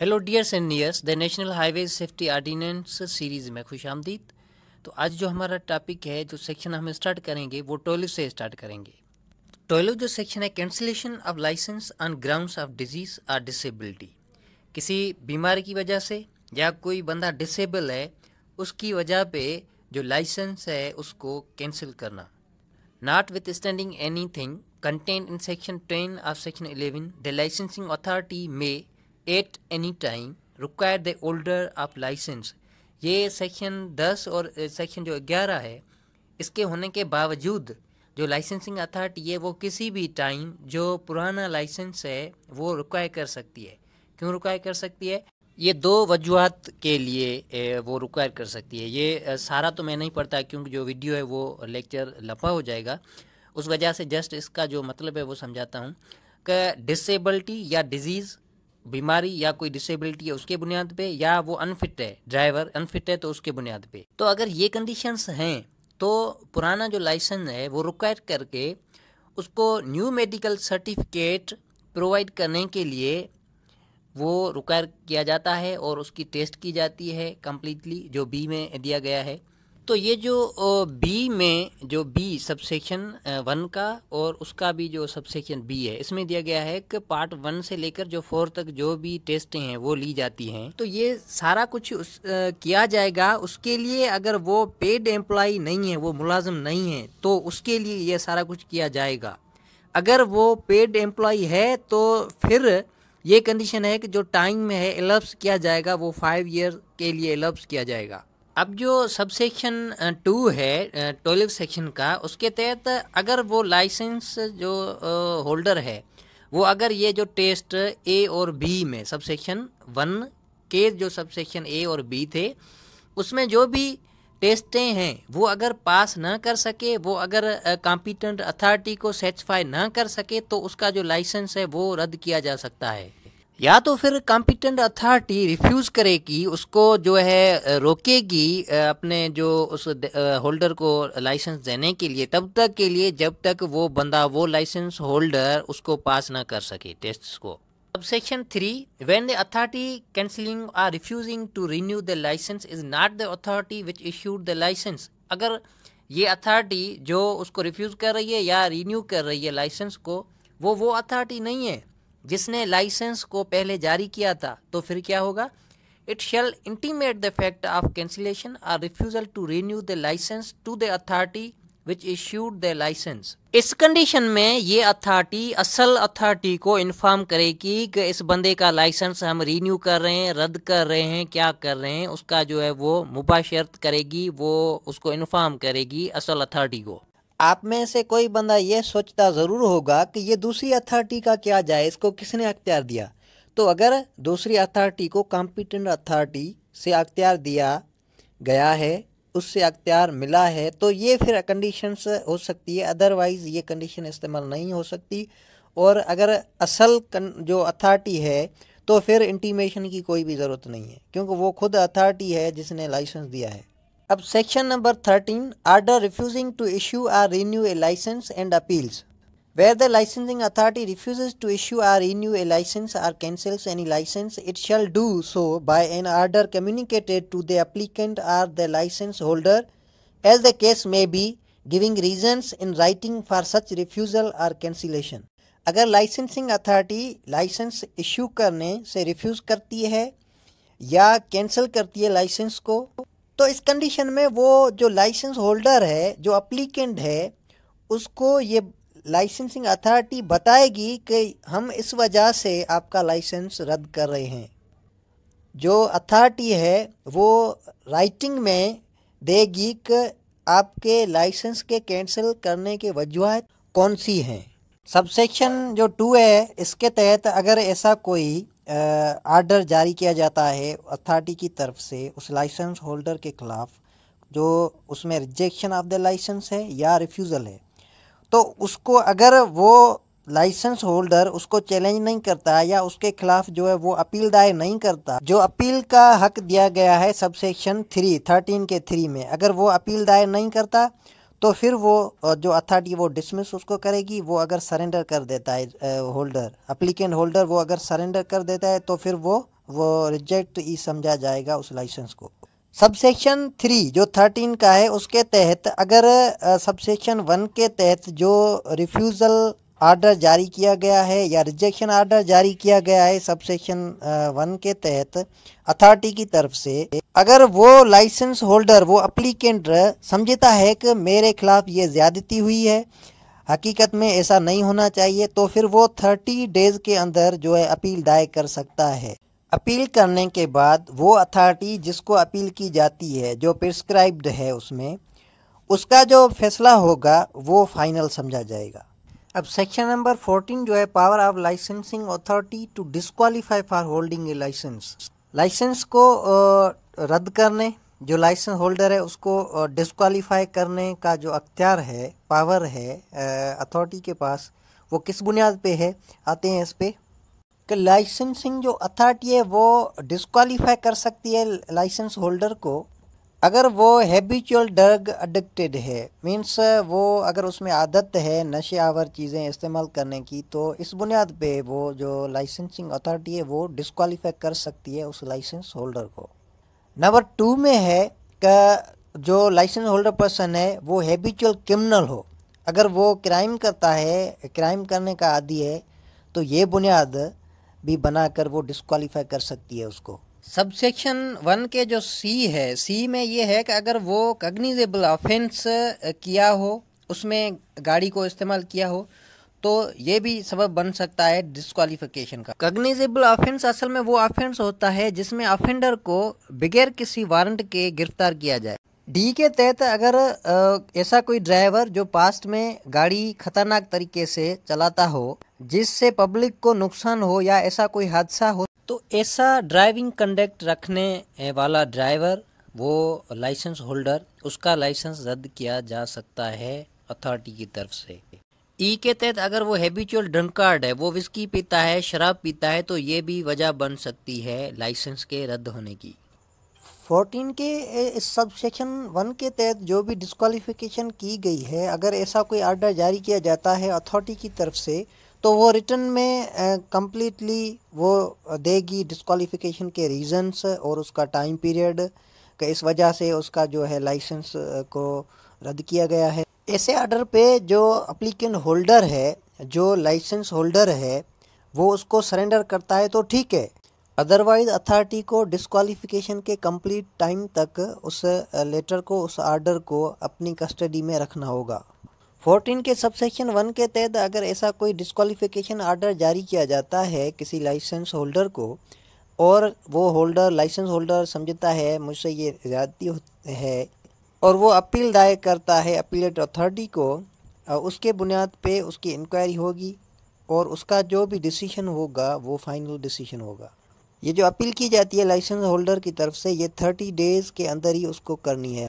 hello dears and nears the national highway safety ordinance series में खुश आमदीद तो आज जो हमारा टॉपिक है जो सेक्शन हम स्टार्ट करेंगे वो टोलो से स्टार्ट करेंगे टोलो जो सेक्शन है cancellation of licence on grounds of disease और डिसेबिलिटी किसी बीमारी की वजह से या कोई बंदा डिसेबल है उसकी वजह पे जो लाइसेंस है उसको कैंसिल करना notwithstanding anything content in section ten of section eleven the licensing authority में at any time require the holder of licence ये सेक्शन दस और सेक्शन जो ग्यारह है इसके होने के बावजूद जो लाइसेंसिंग अथॉरिटी है वो किसी भी टाइम जो पुराना लाइसेंस है वो रिक्वायर कर सकती है क्यों रिक्वायर कर सकती है ये दो वजूहत के लिए वो रिक्वायर कर सकती है ये सारा तो मैं नहीं पढ़ता क्योंकि जो वीडियो है वो लेक्चर लफा हो जाएगा उस वजह से जस्ट इसका जो मतलब है वो समझाता हूँ कि डिसेबलिटी या डिजीज़ बीमारी या कोई डिसेबिलिटी है उसके बुनियाद पे या वो अनफिट है ड्राइवर अनफिट है तो उसके बुनियाद पे तो अगर ये कंडीशंस हैं तो पुराना जो लाइसेंस है वो रिक्वायर करके उसको न्यू मेडिकल सर्टिफिकेट प्रोवाइड करने के लिए वो रिक्वायर किया जाता है और उसकी टेस्ट की जाती है कम्प्लीटली जो बी में दिया गया है तो ये जो बी में जो बी सबसेक्शन वन का और उसका भी जो सबसेक्शन बी है इसमें दिया गया है कि पार्ट वन से लेकर जो फोर तक जो भी टेस्टें हैं वो ली जाती हैं तो ये सारा कुछ उस, आ, किया जाएगा उसके लिए अगर वो पेड एम्प्लॉय नहीं है वो मुलाजम नहीं है तो उसके लिए ये सारा कुछ किया जाएगा अगर वो पेड एम्प्लॉय है तो फिर ये कंडीशन है कि जो टाइम में है एलप्स किया जाएगा वो फाइव ईयर के लिए एलप्स किया जाएगा अब जो सब सेक्शन टू है ट्वेल्व सेक्शन का उसके तहत अगर वो लाइसेंस जो होल्डर है वो अगर ये जो टेस्ट ए और बी में सब सेक्शन वन के जो सब सेक्शन ए और बी थे उसमें जो भी टेस्टें हैं वो अगर पास ना कर सके वो अगर कॉम्पिटेंट अथॉरिटी को सेटिस्फाई ना कर सके तो उसका जो लाइसेंस है वो रद्द किया जा सकता है या तो फिर कॉम्पिटेंट अथॉरिटी रिफ्यूज़ करेगी उसको जो है रोकेगी अपने जो उस होल्डर को लाइसेंस देने के लिए तब तक के लिए जब तक वो बंदा वो लाइसेंस होल्डर उसको पास ना कर सके टेस्ट को अब section three when the authority cancelling or refusing to renew the licence is not the authority which issued the licence अगर ये अथॉरिटी जो उसको रिफ्यूज़ कर रही है या रिन्यू कर रही है लाइसेंस को वो वो अथॉरिटी नहीं है जिसने लाइसेंस को पहले जारी किया था तो फिर क्या होगा it shall intimate the fact of cancellation or refusal to renew the licence to the authority which issued the licence इस कंडीशन में ये अथॉरिटी असल अथॉरिटी को इन्फॉर्म करेगी कि इस बंदे का लाइसेंस हम रिन्यू कर रहे हैं रद्द कर रहे हैं क्या कर रहे हैं उसका जो है वो मुबाशरत करेगी वो उसको इन्फॉर्म करेगी असल अथॉरिटी को आप में से कोई बंदा यह सोचता ज़रूर होगा कि ये दूसरी अथॉरिटी का क्या जाए इसको किसने अख्तियार दिया तो अगर दूसरी अथॉरिटी को कॉम्पिटेंट अथॉरिटी से अख्तियार दिया गया है उससे अख्तियार मिला है तो ये फिर कंडीशंस हो सकती है अदरवाइज़ ये कंडीशन इस्तेमाल नहीं हो सकती और अगर असल जो अथॉरिटी है तो फिर इंटीमेशन की कोई भी ज़रूरत नहीं है क्योंकि वो खुद अथॉरिटी है जिसने लाइसेंस दिया है अब section number thirteen order refusing to issue or renew a licence and appeals where the licensing authority refuse to issue or renew a licence or cancels any licence it shall do so by an order communicated to the applicant or the licence holder as the case may be giving reason in writing for such refusal or cancellation अगर licensing authority licence issue करने से refuse करती है या cancel करती है licence को तो इस कंडीशन में वो जो लाइसेंस होल्डर है जो अप्लीकेंट है उसको ये लाइसेंसिंग अथॉरिटी बताएगी कि हम इस वजह से आपका लाइसेंस रद्द कर रहे हैं जो अथॉरिटी है वो राइटिंग में देगी कि आपके लाइसेंस के कैंसिल करने के वजूहत कौन सी हैं सबसेक्शन जो टू है इसके तहत अगर ऐसा कोई आर्डर जारी किया जाता है अथॉरिटी की तरफ से उस लाइसेंस होल्डर के ख़िलाफ़ जो उसमें रिजेक्शन ऑफ द लाइसेंस है या रिफ्यूज़ल है तो उसको अगर वो लाइसेंस होल्डर उसको चैलेंज नहीं करता या उसके खिलाफ जो है वो अपील दायर नहीं करता जो अपील का हक दिया गया है सबसेक्शन थ्री थर्टीन के थ्री में अगर वो अपील दायर नहीं करता तो फिर वो जो अथॉरिटी वो डिसमिस उसको करेगी वो अगर सरेंडर कर देता है होल्डर अप्लीकेंट होल्डर वो अगर सरेंडर कर देता है तो फिर वो वो रिजेक्ट ही समझा जाएगा उस लाइसेंस को सबसेक्शन थ्री जो थर्टीन का है उसके तहत अगर सबसेक्शन वन के तहत जो रिफ्यूज़ल आर्डर जारी किया गया है या रिजेक्शन आर्डर जारी किया गया है सब सेक्शन वन के तहत अथॉरिटी की तरफ से अगर वो लाइसेंस होल्डर वो अप्लीकेंट uh, समझता है कि मेरे खिलाफ ये ज़्यादती हुई है हकीकत में ऐसा नहीं होना चाहिए तो फिर वो थर्टी डेज़ के अंदर जो है अपील दायर कर सकता है अपील करने के बाद वो अथॉरिटी जिसको अपील की जाती है जो प्रिस्क्राइब्ड है उसमें उसका जो फैसला होगा वो फाइनल समझा जाएगा अब सेक्शन नंबर फोर्टीन जो है power of licensing authority to disqualify for holding a licence licence को रद्द करने जो लाइसेंस होल्डर है उसको डिसक्वालीफाई करने का जो अख्तियार है पावर है अथॉरिटी के पास वो किस बुनियाद पे है आते हैं इस पे कि लाइसेंसिंग जो अथॉरिटी है वो डिसक्वालीफाई कर सकती है लाइसेंस होल्डर को अगर वो हैबिचुअल ड्रग अडिक्टेड है मींस वो अगर उसमें आदत है नशे आवर चीज़ें इस्तेमाल करने की तो इस बुनियाद पे वो जो लाइसेंसिंग अथॉरिटी है वो डिसक्वालीफाई कर सकती है उस लाइसेंस होल्डर को नंबर टू में है कि जो लाइसेंस होल्डर पर्सन है वो हैबिचुअल क्रिमिनल हो अगर वो क्राइम करता है क्राइम करने का आदि है तो ये बुनियाद भी बनाकर वो डिसक्वालीफाई कर सकती है उसको सबसेक्शन वन के जो सी है सी में ये है कि अगर वो कग्निजेबल ऑफेंस किया हो उसमें गाड़ी को इस्तेमाल किया हो तो ये भी सबब बन सकता है डिसक्वालिफिकेशन का कग्निजेबल ऑफेंस असल में वो ऑफेंस होता है जिसमें ऑफेंडर को बगैर किसी वारंट के गिरफ्तार किया जाए डी के तहत अगर ऐसा कोई ड्राइवर जो पास्ट में गाड़ी खतरनाक तरीके से चलाता हो जिससे पब्लिक को नुकसान हो या ऐसा कोई हादसा हो तो ऐसा ड्राइविंग कंडक्ट रखने वाला ड्राइवर वो लाइसेंस होल्डर उसका लाइसेंस रद्द किया जा सकता है अथॉरिटी की तरफ से ई के तहत अगर वो हैबिचुअल ड्रंकार्ड है वो विस्की पीता है शराब पीता है तो ये भी वजह बन सकती है लाइसेंस के रद्द होने की 14 के इस सब सेक्शन वन के तहत जो भी डिस्कालिफिकेशन की गई है अगर ऐसा कोई आर्डर जारी किया जाता है अथॉरिटी की तरफ से तो वो रिटर्न में कम्प्लीटली वो देगी डिस्कालीफिकेशन के रीज़न्स और उसका टाइम पीरियड के इस वजह से उसका जो है लाइसेंस को रद्द किया गया है ऐसे आर्डर पे जो अप्लीकेंट होल्डर है जो लाइसेंस होल्डर है वो उसको सरेंडर करता है तो ठीक है अदरवाइज़ अथॉरिटी को डिस्कॉलीफिकेशन के कंप्लीट टाइम तक उस लेटर को उस आर्डर को अपनी कस्टडी में रखना होगा फोर्टीन के सबसेक्शन वन के तहत अगर ऐसा कोई डिस्कालिफिकेशन आर्डर जारी किया जाता है किसी लाइसेंस होल्डर को और वो होल्डर लाइसेंस होल्डर समझता है मुझसे ये ज़्यादती है और वो अपील दायर करता है अपीलेट अथॉरिटी को उसके बुनियाद पे उसकी इंक्वायरी होगी और उसका जो भी डिसीजन होगा वो फाइनल डिसीजन होगा ये जो अपील की जाती है लाइसेंस होल्डर की तरफ से ये थर्टी डेज़ के अंदर ही उसको करनी है